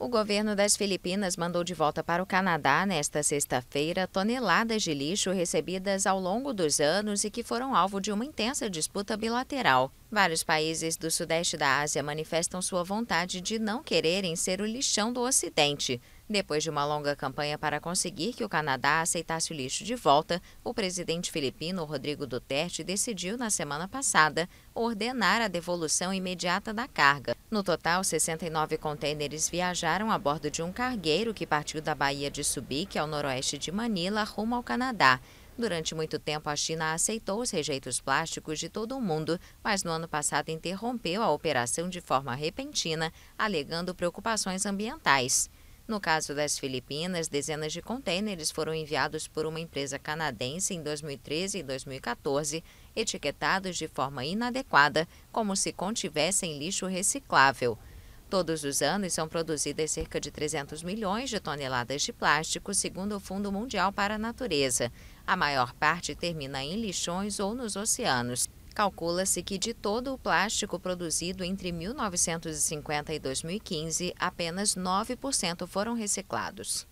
O governo das Filipinas mandou de volta para o Canadá nesta sexta-feira toneladas de lixo recebidas ao longo dos anos e que foram alvo de uma intensa disputa bilateral. Vários países do sudeste da Ásia manifestam sua vontade de não quererem ser o lixão do Ocidente. Depois de uma longa campanha para conseguir que o Canadá aceitasse o lixo de volta, o presidente filipino Rodrigo Duterte decidiu na semana passada ordenar a devolução imediata da carga. No total, 69 contêineres viajaram a bordo de um cargueiro que partiu da Baía de Subique, ao noroeste de Manila, rumo ao Canadá. Durante muito tempo, a China aceitou os rejeitos plásticos de todo o mundo, mas no ano passado interrompeu a operação de forma repentina, alegando preocupações ambientais. No caso das Filipinas, dezenas de contêineres foram enviados por uma empresa canadense em 2013 e 2014, etiquetados de forma inadequada, como se contivessem lixo reciclável. Todos os anos são produzidas cerca de 300 milhões de toneladas de plástico, segundo o Fundo Mundial para a Natureza. A maior parte termina em lixões ou nos oceanos. Calcula-se que de todo o plástico produzido entre 1950 e 2015, apenas 9% foram reciclados.